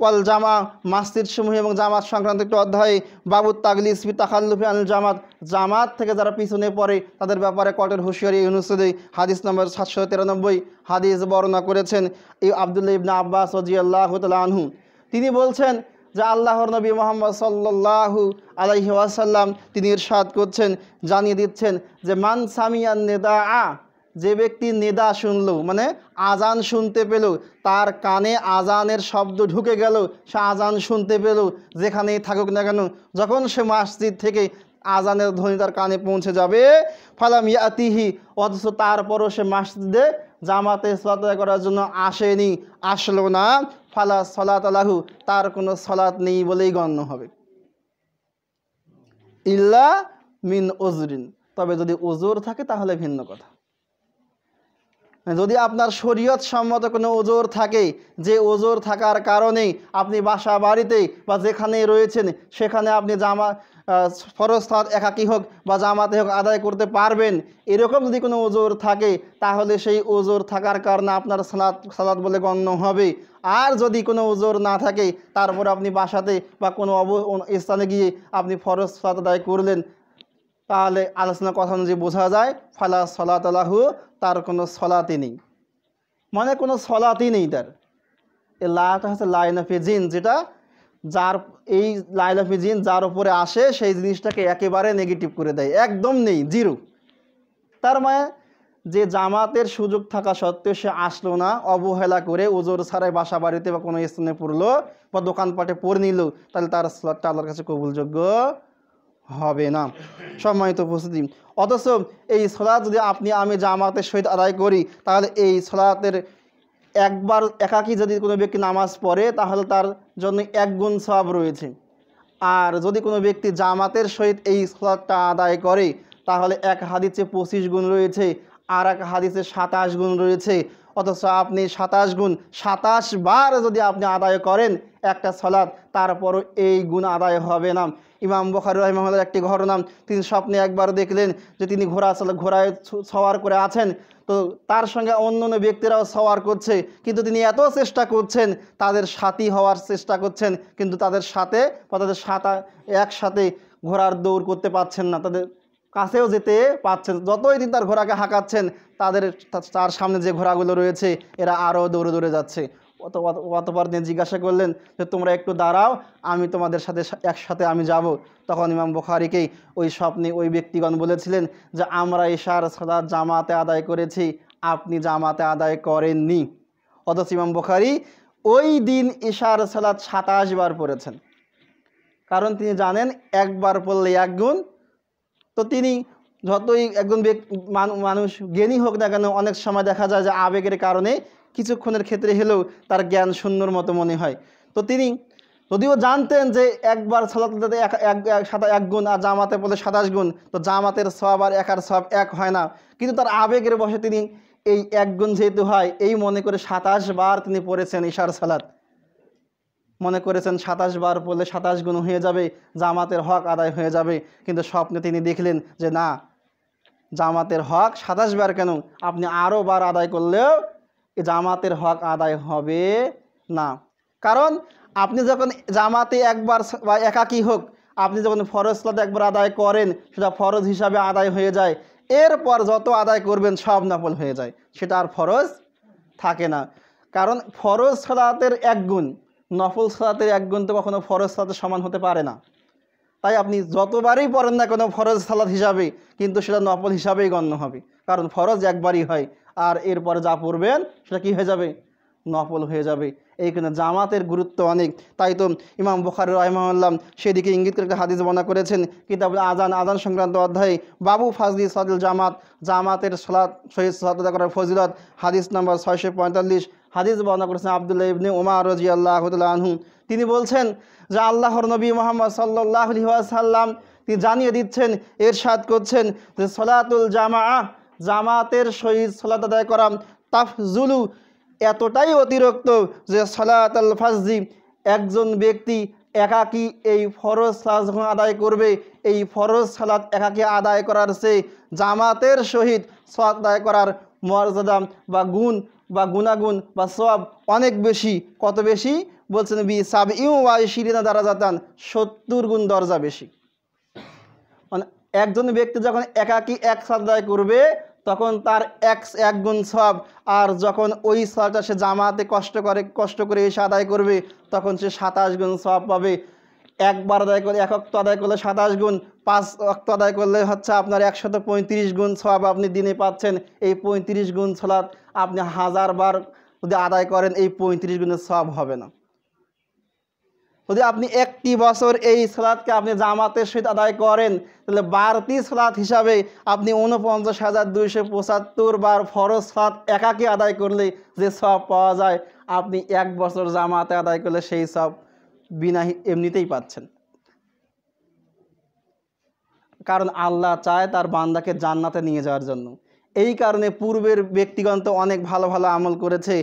ওয়াল জামা মাসজিদ সমূহ এবং জামাত সংক্রান্ত একটি অধ্যায়ে বাবু তাগলিস তাকাল্লুফি আনিল জামাত জামাত থেকে যারা পিছনে পড়ে তাদের ব্যাপারে কটের হুঁশিয়ারি অনুচ্ছেদে হাদিস নম্বর সাতশো তিরানব্বই হাদিস বর্ণনা করেছেন এই আবদুল্লা ইবনা আব্বাস ওজিয়াল্লাহ তাল তিনি বলছেন যা আল্লাহর নবী মোহাম্মদ সাল্লাহু আলাইহি ওয়াসাল্লাম তিনি ইরশাদ করছেন জানিয়ে দিচ্ছেন যে মান সামিয়ান নেদা আ যে ব্যক্তি নেদা শুনল মানে আজান শুনতে পেল তার কানে আজানের শব্দ ঢুকে গেল সে আজান শুনতে পেল যেখানেই থাকুক না কেন যখন সে মসজিদ থেকে আজানের ধ্বনি তার কানে পৌঁছে যাবে ফালাম ইয়াতিহি অথচ তারপরও সে মাসজিদে জামাতে সাদা করার জন্য আসেনি আসলো না ফালা সলাত আলাহু তার কোনো সলাত নেই বলেই গণ্য হবে ইল্লা মিন ওজরিন তবে যদি ওজোর থাকে তাহলে ভিন্ন কথা যদি আপনার শরীয়ত সম্মত কোনো ওজোর থাকে যে ওজোর থাকার কারণে আপনি বাসা বাড়িতে বা যেখানে রয়েছেন সেখানে আপনি জামা ফরজ সাদ একাকি হোক বা জামাতে হোক আদায় করতে পারবেন এরকম যদি কোনো ওজোর থাকে তাহলে সেই ওজোর থাকার কারণে আপনার সালাদ সালাদ বলে গণ্য হবে আর যদি কোনো ওজোর না থাকে তারপর আপনি বাসাতে বা কোনো অব স্থানে গিয়ে আপনি ফরজ সাদ আদায় করলেন তাহলে আলোচনা কথা অনুযায়ী বোঝা যায় ফালা সলাত আলাহু তার কোনো সলাতি নেই মানে কোনো সলাতি নেই তার এ লাটা হচ্ছে লাইন অফ এ জিন যেটা যার এই লাইলাফিজিন যার ওপরে আসে সেই জিনিসটাকে একেবারে নেগেটিভ করে দেয় একদম নেই জিরো তার মানে যে জামাতের সুযোগ থাকা সত্ত্বেও সে আসলো না অবহেলা করে ওজোর ছাড়াই বাসা বাড়িতে বা কোনো স্থানে পড়লো বা দোকানপাটে পড়ে নিল তাহলে তার স্লটটা আল্লাহর কাছে কবুলযোগ্য হবে না সম্মানিত উপস্থিতি অথচ এই সলাদ যদি আপনি আমি জামাতের সহিত আদায় করি তাহলে এই সলাতের একবার একাকি যদি কোনো ব্যক্তি নামাজ পড়ে তাহলে তার জন্য এক গুণ সব রয়েছে আর যদি কোনো ব্যক্তি জামাতের সহিত এই সলাদটা আদায় করে তাহলে এক হাদিসে পঁচিশ গুণ রয়েছে আর এক হাদিসে সাতাশ গুণ রয়েছে অথচ আপনি সাতাশ গুণ সাতাশ বার যদি আপনি আদায় করেন একটা সলাদ তারপরও এই গুণ আদায় হবে না ইমাম বখার রহিমাহমদার একটি ঘটনা তিনি স্বপ্নে একবার দেখলেন যে তিনি ঘোড়া ঘোড়ায় সওয়ার করে আছেন তো তার সঙ্গে অন্য অন্য ব্যক্তিরাও সওয়ার করছে কিন্তু তিনি এত চেষ্টা করছেন তাদের সাথী হওয়ার চেষ্টা করছেন কিন্তু তাদের সাথে বা তাদের সাঁতা একসাথে ঘোড়ার দৌড় করতে পারছেন না তাদের কাছেও যেতে পাচ্ছেন যতই তিনি তার ঘোড়াকে হাঁকাচ্ছেন তাদের তার সামনে যে ঘোড়াগুলো রয়েছে এরা আরও দৌড়ে দৌড়ে যাচ্ছে অতবার নিয়ে জিজ্ঞাসা করলেন যে তোমরা একটু দাঁড়াও আমি তোমাদের সাথে একসাথে আমি যাব। তখন ইমাম বুখারিকেই ওই স্বপ্নে ওই ব্যক্তিগণ বলেছিলেন যে আমরা এশার সাদা জামাতে আদায় করেছি আপনি জামাতে আদায় করেননি অথচ ইমাম বুখারি ওই দিন ইশার সালাদ সাতাশ বার পড়েছেন কারণ তিনি জানেন একবার পড়লে এক গুণ তো তিনি যতই একজন মানুষ জ্ঞানী হোক না কেন অনেক সময় দেখা যায় যে আবেগের কারণে কিছুক্ষণের ক্ষেত্রে হলেও তার জ্ঞান শূন্যর মতো মনে হয় তো তিনি যদিও জানতেন যে একবার সলাতে সাতা এক গুণ আর জামাতে পড়লে সাতাশ গুণ তো জামাতের সব আর একার সব এক হয় না কিন্তু তার আবেগের বসে তিনি এই এক গুণ যেহেতু হয় এই মনে করে সাতাশ বার তিনি পড়েছেন ইশার সালাত মনে করেছেন সাতাশ বার পড়লে সাতাশ গুণ হয়ে যাবে জামাতের হক আদায় হয়ে যাবে কিন্তু স্বপ্নে তিনি দেখলেন যে না জামাতের হক সাতাশ বার কেন আপনি আরও বার আদায় করলেও জামাতের হক আদায় হবে না কারণ আপনি যখন জামাতে একবার বা একাকি হোক আপনি যখন ফরজ সালাতে একবার আদায় করেন সেটা ফরজ হিসাবে আদায় হয়ে যায় এরপর যত আদায় করবেন সব নফল হয়ে যায় সেটা আর ফরজ থাকে না কারণ ফরজ সালাতের এক গুণ নফল সালাতের এক গুণ তো কখনও ফরজ সালাতে সমান হতে পারে না তাই আপনি যতবারই পড়েন না কোনো ফরজ সালাত হিসাবে কিন্তু সেটা নফল হিসাবেই গণ্য হবে কারণ ফরজ একবারই হয় আর এরপরে যা পড়বেন সেটা কি হয়ে যাবে নফল হয়ে যাবে এই জামাতের গুরুত্ব অনেক তাই তো ইমাম বুখারি রহমাল্লাম সেদিকে ইঙ্গিত করে হাদিস বর্ণনা করেছেন কিন্তু আজান আজান সংক্রান্ত অধ্যায়ে বাবু ফাজলি সদুল জামাত জামাতের সলাদ শহীদ সলাদা করার ফজিলত হাদিস নম্বর ছয়শো পঁয়তাল্লিশ হাদিস বর্ণনা করেছেন আবদুল্লাহ ইবনে উমা রজি আল্লাহ আনহু তিনি বলছেন যে আল্লাহর নবী মোহাম্মদ সাল্লাহ আলহিহাসাল্লাম তিনি জানিয়ে দিচ্ছেন এর সাদ করছেন যে সলাতুল জামা জামাতের সহিত সলাত আদায় করা তাফজুলু এতটাই অতিরিক্ত যে সলাত আল ফাজি একজন ব্যক্তি একাকি এই ফরজ সালাত যখন আদায় করবে এই ফরজ সালাত একাকি আদায় করার সে জামাতের সহিত সলাত আদায় করার মর্যাদা বা গুণ বা গুণাগুণ বা সব অনেক বেশি কত বেশি বলছেন বি সাব ইউ ওয়াই শিরিনা দ্বারা যাতান সত্তর গুণ দরজা বেশি একজন ব্যক্তি যখন একাকি এক সাদায় করবে তখন তার এক এক গুণ সব আর যখন ওই সবটা সে জামাতে কষ্ট করে কষ্ট করে এসে আদায় করবে তখন সে সাতাশ গুণ সব পাবে একবার আদায় করলে এক অক্ত আদায় করলে সাতাশ গুণ পাঁচ অক্ত আদায় করলে হচ্ছে আপনার একশত পঁয়ত্রিশ গুণ সব আপনি দিনে পাচ্ছেন এই পঁয়ত্রিশ গুণ সলাৎ আপনি হাজারবার যদি আদায় করেন এই পঁয়ত্রিশ গুণের সব হবে না যদি আপনি একটি বছর এই সালাদকে আপনি জামাতের সহিত আদায় করেন তাহলে বাড়তি সালাদ হিসাবে আপনি উনপঞ্চাশ হাজার দুইশো পঁচাত্তর বার ফরজ সালাদ একাকে আদায় করলে যে সব পাওয়া যায় আপনি এক বছর জামাতে আদায় করলে সেই সব বিনা এমনিতেই পাচ্ছেন কারণ আল্লাহ চায় তার বান্দাকে জান্নাতে নিয়ে যাওয়ার জন্য এই কারণে পূর্বের ব্যক্তিগণ তো অনেক ভালো ভালো আমল করেছে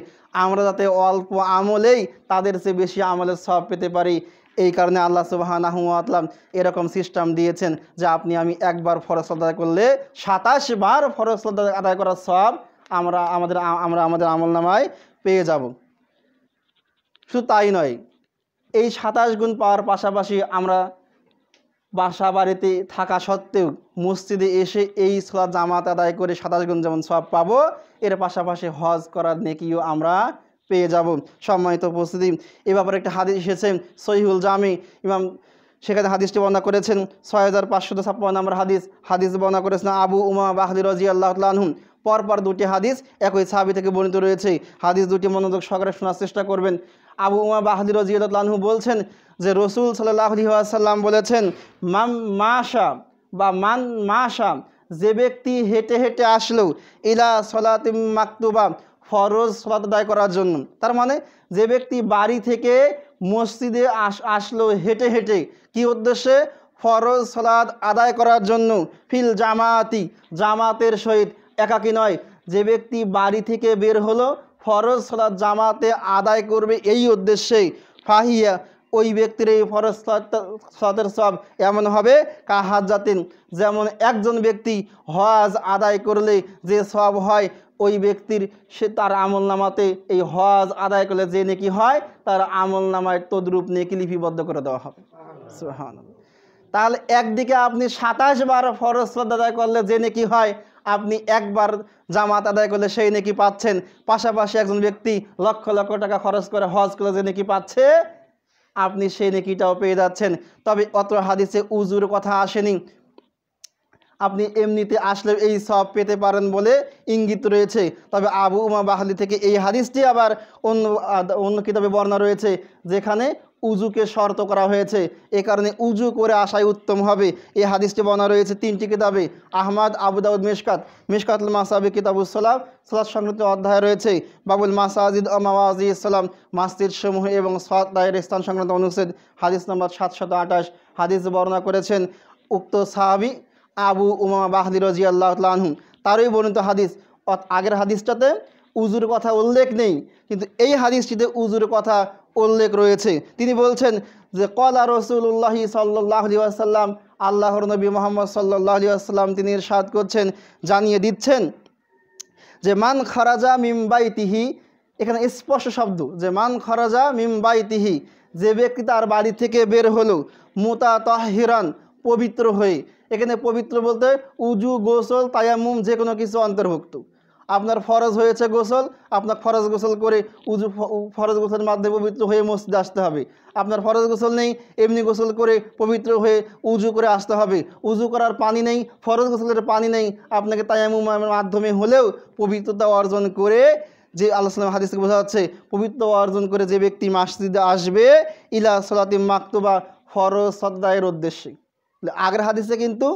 আমরা যাতে অল্প আমলেই তাদের চেয়ে বেশি আমলের সব পেতে পারি এই কারণে আল্লাহ সুবাহান আহমাতলাম এরকম সিস্টেম দিয়েছেন যে আপনি আমি একবার ফরজ আদায় করলে সাতাশ বার ফরজ আদায় করার সব আমরা আমাদের আমরা আমাদের আমল নামায় পেয়ে যাব শুধু তাই নয় এই সাতাশ গুণ পাওয়ার পাশাপাশি আমরা বাসা বাড়িতে থাকা সত্ত্বেও মসজিদে এসে এই সোলা জামাত আদায় করে সাতাশ যেমন সব পাবো এর পাশাপাশি হজ করার নেকিও আমরা পেয়ে যাব সম্মানিত উপস্থিতি এ ব্যাপারে একটা হাদিস এসেছেন সহিহুল জামি ইমাম সেখানে হাদিসটি বর্ণনা করেছেন ছয় হাজার পাঁচশো ছাপ্পান্ন নম্বর হাদিস হাদিস বর্ণনা করেছেন আবু উমা বাহাদি রাজি আল্লাহ আনহুম পরপর দুটি হাদিস একই সাবি থেকে বর্ণিত রয়েছে হাদিস দুটি মনোযোগ সহকারে শোনার চেষ্টা করবেন আবু উমা বাহাদুর রাজিউল্লাহু বলছেন যে রসুল সাল্লাহ আলী আসাল্লাম বলেছেন মাম মাশা বা মান মাশা যে ব্যক্তি হেঁটে হেঁটে আসলো ইলা সলাতিম মাকতুবা ফরজ সলাত আদায় করার জন্য তার মানে যে ব্যক্তি বাড়ি থেকে মসজিদে আস আসলো হেঁটে হেঁটে কি উদ্দেশ্যে ফরজ সলাদ আদায় করার জন্য ফিল জামাতি জামাতের সহিত একাকি নয় যে ব্যক্তি বাড়ি থেকে বের হলো ফরজ সলাদ জামাতে আদায় করবে এই উদ্দেশ্যে ফাহিয়া ওই ব্যক্তির এই ফরজ সলাতের সব এমন হবে কাহাজ জাতিন যেমন একজন ব্যক্তি হজ আদায় করলে যে সব হয় ওই ব্যক্তির সে তার আমল নামাতে এই হজ আদায় করলে যে নেকি হয় তার আমল নামায় তদ্রূপ নেকি লিপিবদ্ধ করে দেওয়া হবে তাহলে একদিকে আপনি সাতাশ বার ফরজ আদায় করলে যে নেকি হয় আপনি একবার জামাত আদায় করলে সেই নাকি পাচ্ছেন পাশাপাশি একজন ব্যক্তি লক্ষ লক্ষ টাকা খরচ করে হজ করে যে নাকি পাচ্ছে আপনি সেই নেকিটাও পেয়ে যাচ্ছেন তবে অত হাদিসে উজুর কথা আসেনি আপনি এমনিতে আসলে এই সব পেতে পারেন বলে ইঙ্গিত রয়েছে তবে আবু উমা বাহালি থেকে এই হাদিসটি আবার অন্য অন্য কিতাবে বর্ণনা রয়েছে যেখানে উজুকে শর্ত করা হয়েছে এ কারণে উজু করে আসাই উত্তম হবে এই হাদিসটি বনা রয়েছে তিনটি কিতাবে আহমদ আবুদাউদ মেশকাত মেশকাতুল মাসাবি কিতাবুসালাম সলাদ সংক্রান্ত অধ্যায় রয়েছে বাবুল মাসাজিদ অমাওয়াজি ইসলাম মাস্তির সমূহ এবং সাদের দায়ের স্থান সংক্রান্ত অনুচ্ছেদ হাদিস নম্বর সাতশত আঠাশ হাদিস বর্ণনা করেছেন উক্ত সাহাবি আবু উমা বাহদি রাজি আল্লাহ তালহুম তারই বর্ণিত হাদিস আগের হাদিসটাতে উজুর কথা উল্লেখ নেই কিন্তু এই হাদিসটিতে উজুর কথা উল্লেখ রয়েছে তিনি বলছেন যে কলা রসুল্লাহি সাল্লাহ আসাল্লাম আল্লাহর নবী মোহাম্মদ সাল্লাহ আসাল্লাম তিনি সাদ করছেন জানিয়ে দিচ্ছেন যে মান খরাজা মিম্বাই তিহি এখানে স্পষ্ট শব্দ যে মান খরাজা মিম্বাই তিহি যে ব্যক্তি তার বাড়ি থেকে বের হলো মোতা তাহিরান পবিত্র হয়ে এখানে পবিত্র বলতে উজু গোসল তায়ামুম যে কোনো কিছু অন্তর্ভুক্ত আপনার ফরজ হয়েছে গোসল আপনার ফরজ গোসল করে উজু ফরজ গোসলের মাধ্যমে পবিত্র হয়ে মসজিদে আসতে হবে আপনার ফরজ গোসল নেই এমনি গোসল করে পবিত্র হয়ে উজু করে আসতে হবে উজু করার পানি নেই ফরজ গোসলের পানি নেই আপনাকে তায়ামুমের মাধ্যমে হলেও পবিত্রতা অর্জন করে যে আল্লাহ সালাম হাদিসকে বোঝা যাচ্ছে পবিত্র অর্জন করে যে ব্যক্তি মাসজিদে আসবে ইলা সলাতি মাকতুবা ফরজ সদ্দায়ের উদ্দেশ্যে আগের হাদিসে কিন্তু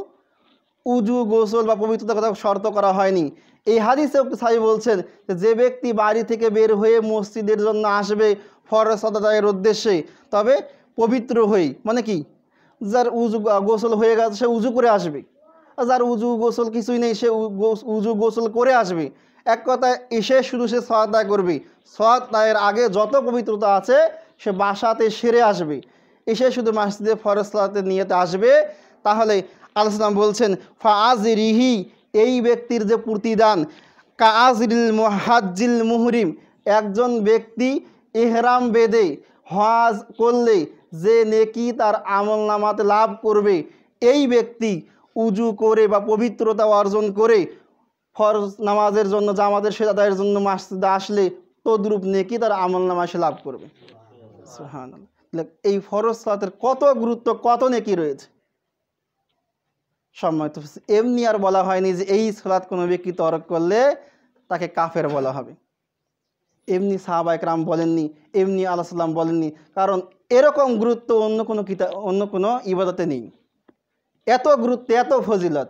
উজু গোসল বা পবিত্রতার কথা শর্ত করা হয়নি এই হাদিসে উক্ত সাহি বলছেন যে ব্যক্তি বাড়ি থেকে বের হয়ে মসজিদের জন্য আসবে ফরজ সদায়ের উদ্দেশ্যে তবে পবিত্র হয়ে মানে কি যার উজু গোসল হয়ে গেছে সে উজু করে আসবে যার উজু গোসল কিছুই নেই সে উজু গোসল করে আসবে এক কথায় এসে শুধু সে সদ দায় করবে সদ দায়ের আগে যত পবিত্রতা আছে সে বাসাতে সেরে আসবে এসে শুধু মসজিদে ফরজ নিয়ে নিয়েতে আসবে তাহলে আলসালাম বলছেন ফা আজ রিহি এই ব্যক্তির যে প্রতিদান কাজরিল হাজিল মুহরিম একজন ব্যক্তি এহরাম বেদে হজ করলে যে নেকি তার আমল নামাতে লাভ করবে এই ব্যক্তি উজু করে বা পবিত্রতা অর্জন করে ফরজ নামাজের জন্য জামাতের সেদাদায়ের জন্য মাসজিদে আসলে তদ্রূপ নেকি তার আমল সে লাভ করবে এই ফরজ কত গুরুত্ব কত নেকি রয়েছে সম্মানিত এমনি আর বলা হয়নি যে এই সলাৎ কোনো ব্যক্তি তরক করলে তাকে কাফের বলা হবে এমনি সাহাবা একরাম বলেননি এমনি আল্লাহ সাল্লাম বলেননি কারণ এরকম গুরুত্ব অন্য কোনো কিতা অন্য কোনো ইবাদতে নেই এত গুরুত্ব এত ফজিলত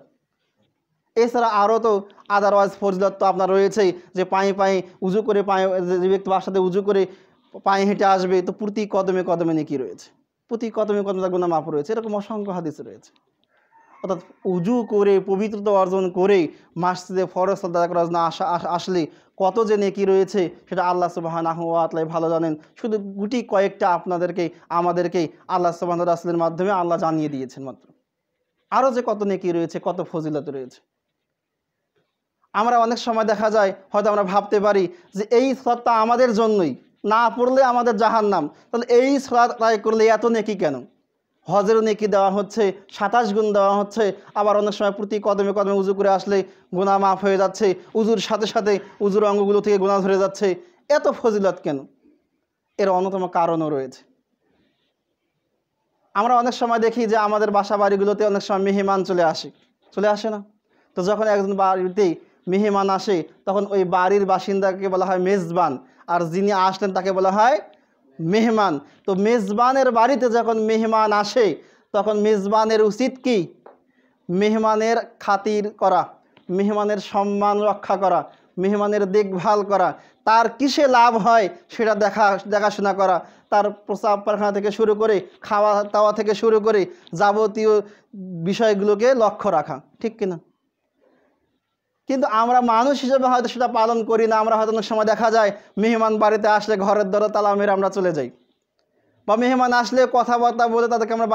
এছাড়া আরও তো আদারওয়াইজ ফজিলত তো আপনার রয়েছেই যে পায়ে পায়ে উজু করে পায়ে যে ব্যক্তি বাসাতে উজু করে পায়ে হেঁটে আসবে তো প্রতি কদমে কদমে নেকি রয়েছে প্রতি কদমে কদমে তার গুণা মাপ রয়েছে এরকম অসংখ্য হাদিস রয়েছে অর্থাৎ উজু করে পবিত্রতা অর্জন করে মাসজিদে ফরজ সদা করার না আসলে কত যে নেকি রয়েছে সেটা আল্লাহ সুবাহান আহমাতলাই ভালো জানেন শুধু গুটি কয়েকটা আপনাদেরকে আমাদেরকে আল্লাহ সুবাহ আসলের মাধ্যমে আল্লাহ জানিয়ে দিয়েছেন মাত্র আরও যে কত নেকি রয়েছে কত ফজিলত রয়েছে আমরা অনেক সময় দেখা যায় হয়তো আমরা ভাবতে পারি যে এই সত্তা আমাদের জন্যই না পড়লে আমাদের জাহান নাম তাহলে এই সলাদ করলে এত নেকি কেন হজের নেকি দেওয়া হচ্ছে সাতাশ গুণ দেওয়া হচ্ছে আবার অনেক সময় প্রতি কদমে কদমে উজু করে আসলে গোনা মাফ হয়ে যাচ্ছে উজুর সাথে সাথে উজুর অঙ্গগুলো থেকে গোনা ধরে যাচ্ছে এত ফজিলত কেন এর অন্যতম কারণও রয়েছে আমরা অনেক সময় দেখি যে আমাদের বাসা বাড়িগুলোতে অনেক সময় মেহমান চলে আসে চলে আসে না তো যখন একজন বাড়িতে মেহমান আসে তখন ওই বাড়ির বাসিন্দাকে বলা হয় মেজবান আর যিনি আসলেন তাকে বলা হয় মেহমান তো মেজবানের বাড়িতে যখন মেহমান আসে তখন মেজবানের উচিত কি মেহমানের খাতির করা মেহমানের সম্মান রক্ষা করা মেহমানের দেখভাল করা তার কিসে লাভ হয় সেটা দেখা দেখাশোনা করা তার প্রস্রাব পায়খানা থেকে শুরু করে খাওয়া দাওয়া থেকে শুরু করে যাবতীয় বিষয়গুলোকে লক্ষ্য রাখা ঠিক কিনা কিন্তু আমরা মানুষ হিসেবে হয়তো সেটা পালন করি না আমরা হয়তো অনেক সময় দেখা যায় মেহমান বাড়িতে আসলে ঘরের দরে তালা মেরে আমরা চলে যাই বা মেহমান আসলে কথাবার্তা বলে তাদেরকে আমরা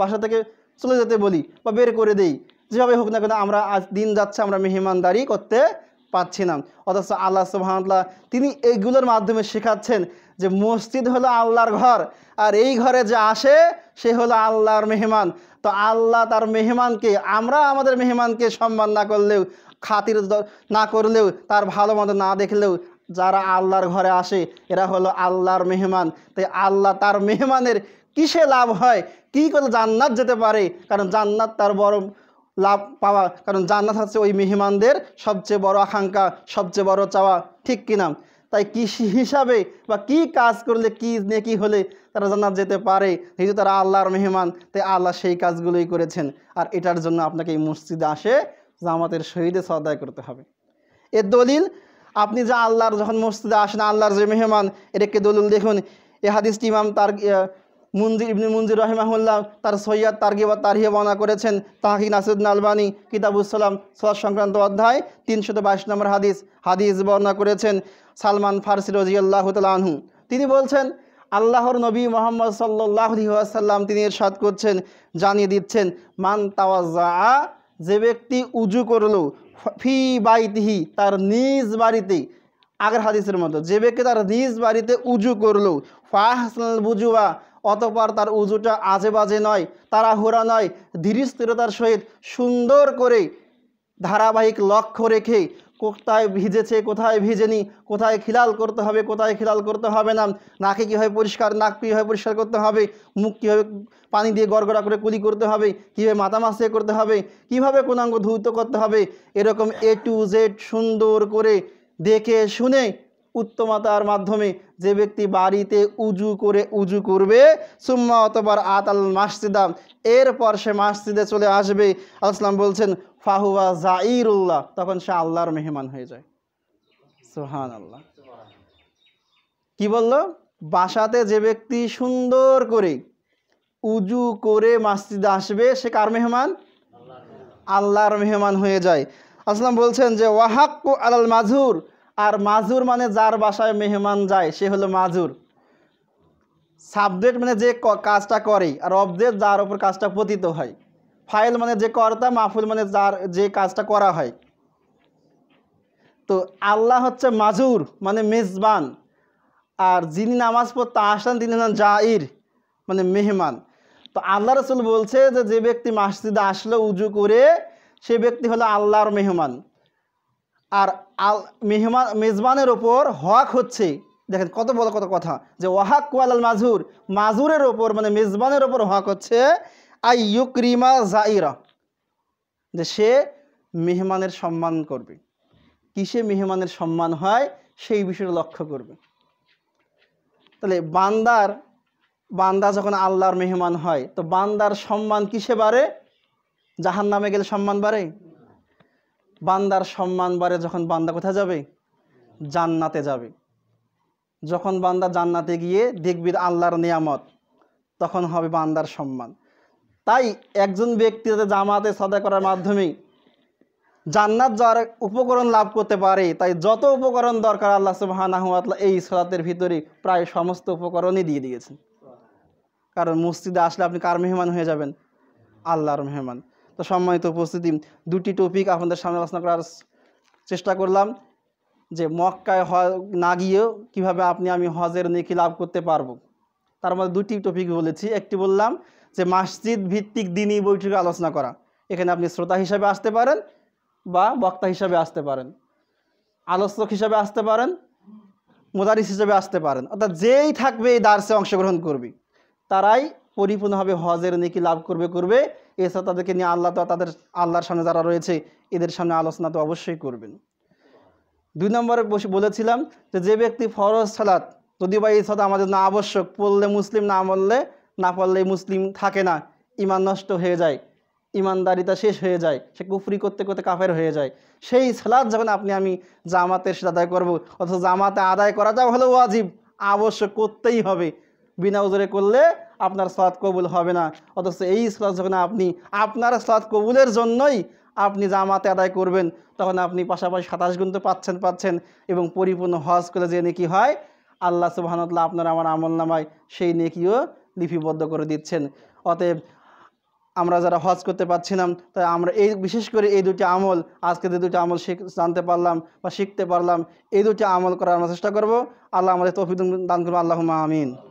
বাসা থেকে চলে যেতে বলি বা বের করে দিই যেভাবে হোক না কেন আমরা আজ দিন যাচ্ছে আমরা মেহমানদারি করতে পাচ্ছি না অথচ আল্লাহ সুহামতলা তিনি এইগুলোর মাধ্যমে শেখাচ্ছেন যে মসজিদ হলো আল্লাহর ঘর আর এই ঘরে যে আসে সে হলো আল্লাহর মেহমান তো আল্লাহ তার মেহমানকে আমরা আমাদের মেহমানকে সম্মান না করলেও খাতির না করলেও তার ভালো মতো না দেখলেও যারা আল্লাহর ঘরে আসে এরা হলো আল্লাহর মেহমান তাই আল্লাহ তার মেহমানের কিসে লাভ হয় কি করে জান্নাত যেতে পারে কারণ জান্নাত তার বড় লাভ পাওয়া কারণ জান্নাত হচ্ছে ওই মেহমানদের সবচেয়ে বড় আকাঙ্ক্ষা সবচেয়ে বড় চাওয়া ঠিক কিনা তাই কি হিসাবে বা কি কাজ করলে কি নেকি হলে তারা জান্নাত যেতে পারে যেহেতু তারা আল্লাহর মেহমান তাই আল্লাহ সেই কাজগুলোই করেছেন আর এটার জন্য আপনাকে এই মসজিদে আসে জামাতের শহীদে সদায় করতে হবে এর দলিল আপনি যা আল্লাহর যখন মসজিদে আসেন আল্লাহর যে মেহমান একটি দলিল দেখুন এ হাদিস ইমাম তার মঞ্জির ইবনি মঞ্জির রহমাহুল্লাহ তার সৈয়াদ তারগিবা তারিয়ে বর্ণনা করেছেন তাহাকি নাসুদ্দিন আলবানি কিতাবুসালাম সদ সংক্রান্ত অধ্যায় তিনশত বাইশ নম্বর হাদিস হাদিস বর্ণনা করেছেন সালমান ফারসি রজিয়াল্লাহ তালহু তিনি বলছেন আল্লাহর নবী মোহাম্মদ সাল্লাহ আলহিহাসাল্লাম তিনি এর সাদ করছেন জানিয়ে দিচ্ছেন মান তাওয়াজা যে ব্যক্তি উজু করলো ফি বাইতিহি তার নিজ বাড়িতে আগের হাদিসের মতো যে ব্যক্তি তার নিজ বাড়িতে উজু করলো ফাহসাল বুজুয়া অতপর তার উজুটা আজে বাজে নয় তারা হোরা নয় ধীরস্থিরতার সহিত সুন্দর করে ধারাবাহিক লক্ষ্য রেখে কোথায় ভিজেছে কোথায় ভিজেনি কোথায় খিলাল করতে হবে কোথায় খিলাল করতে হবে না নাকে কীভাবে পরিষ্কার নাক কীভাবে পরিষ্কার করতে হবে মুখ কীভাবে পানি দিয়ে গড়গড়া করে কুলি করতে হবে কীভাবে মাথা মাসে করতে হবে কিভাবে কোন অঙ্গ ধুত করতে হবে এরকম এ টু জেড সুন্দর করে দেখে শুনে উত্তমতার মাধ্যমে যে ব্যক্তি বাড়িতে উজু করে উজু করবে সুম্মা অতবার আতাল মাসজিদাম এরপর সে মাসজিদে চলে আসবে আসলাম বলছেন ফাহুয়া জাইরুল্লাহ তখন সে আল্লাহর মেহমান হয়ে যায় সোহান আল্লাহ কি বলল বাসাতে যে ব্যক্তি সুন্দর করে উজু করে মাসজিদে আসবে সে কার মেহমান আল্লাহর মেহমান হয়ে যায় আসলাম বলছেন যে ওয়াহাক্কু আলাল মাঝুর আর মাজুর মানে যার বাসায় মেহমান যায় সে হলো মাজুর সাবজেক্ট মানে যে কাজটা করে আর অবজেক্ট যার ওপর কাজটা পতিত হয় ফাইল মানে যে কর্তা মাহফুল মানে যার যে কাজটা করা হয় তো আল্লাহ হচ্ছে মাজুর মানে মেজবান আর যিনি নামাজ পড়তে আসান তিনি হলেন জাইর মানে মেহমান তো আল্লাহ রসুল বলছে যে যে ব্যক্তি মাসজিদে আসলে উজু করে সে ব্যক্তি হলো আল্লাহর মেহমান আর আল মেহমান মেজবানের ওপর হক হচ্ছে দেখেন কত বড় কত কথা যে ওয়াহাক কোয়াল মাজুর মাজুরের ওপর মানে মেজবানের ওপর হক হচ্ছে আই ইউক্রিমা জাইরা যে সে মেহমানের সম্মান করবে কিসে মেহমানের সম্মান হয় সেই বিষয়টা লক্ষ্য করবে তাহলে বান্দার বান্দা যখন আল্লাহর মেহমান হয় তো বান্দার সম্মান কিসে বাড়ে জাহান নামে গেলে সম্মান বাড়ে বান্দার সম্মান বাড়ে যখন বান্দা কোথায় যাবে জান্নাতে যাবে যখন বান্দা জান্নাতে গিয়ে দেখবি আল্লাহর নিয়ামত তখন হবে বান্দার সম্মান তাই একজন ব্যক্তি যাতে জামাতে সদা করার মাধ্যমে জান্নাত যাওয়ার উপকরণ লাভ করতে পারে তাই যত উপকরণ দরকার আল্লাহ সুবাহ এই সদাতের ভিতরে প্রায় সমস্ত উপকরণই দিয়ে দিয়েছেন কারণ মসজিদে আসলে আপনি কার মেহমান হয়ে যাবেন আল্লাহর মেহমান তো সম্মানিত উপস্থিতি দুটি টপিক আপনাদের সামনে আলোচনা করার চেষ্টা করলাম যে মক্কায় হ না গিয়েও কীভাবে আপনি আমি হজের নেকি লাভ করতে পারবো তার মধ্যে দুটি টপিক বলেছি একটি বললাম যে মসজিদ ভিত্তিক দিনই বৈঠকে আলোচনা করা এখানে আপনি শ্রোতা হিসাবে আসতে পারেন বা বক্তা হিসাবে আসতে পারেন আলোচক হিসাবে আসতে পারেন মোদারিস হিসাবে আসতে পারেন অর্থাৎ যেই থাকবে এই দার্সে অংশগ্রহণ করবে তারাই পরিপূর্ণভাবে হজের নেকি লাভ করবে করবে এছাড়া তাদেরকে নিয়ে আল্লাহ তো তাদের আল্লাহর সামনে যারা রয়েছে এদের সামনে আলোচনা তো অবশ্যই করবেন দুই নম্বরে বলেছিলাম যে যে ব্যক্তি ফরজ সালাত যদি বা এই সাথে আমাদের না আবশ্যক পড়লে মুসলিম না মরলে না পড়লে মুসলিম থাকে না ইমান নষ্ট হয়ে যায় ইমানদারিতা শেষ হয়ে যায় সে কুফরি করতে করতে কাফের হয়ে যায় সেই সালাদ যখন আপনি আমি জামাতের সাথে আদায় করবো অথচ জামাতে আদায় করাটাও হলো ওয়াজিব আবশ্যক করতেই হবে বিনা উজরে করলে আপনার সলাৎ কবুল হবে না অথচ এই সলাৎ যখন আপনি আপনার সলাৎ কবুলের জন্যই আপনি জামাতে আদায় করবেন তখন আপনি পাশাপাশি সাতাশ গুণ তো পাচ্ছেন পাচ্ছেন এবং পরিপূর্ণ হজ করে যে নেকি হয় আল্লাহ সুবাহানতাল্লাহ আপনার আমার আমল নামায় সেই নেকিও লিপিবদ্ধ করে দিচ্ছেন অতএব আমরা যারা হজ করতে পারছিলাম তাই আমরা এই বিশেষ করে এই দুটি আমল আজকে যে দুটি আমল শিখ জানতে পারলাম বা শিখতে পারলাম এই দুটি আমল করার আমরা চেষ্টা করবো আল্লাহ আমাদের তফিদ দান করবো আল্লাহ মাহমিন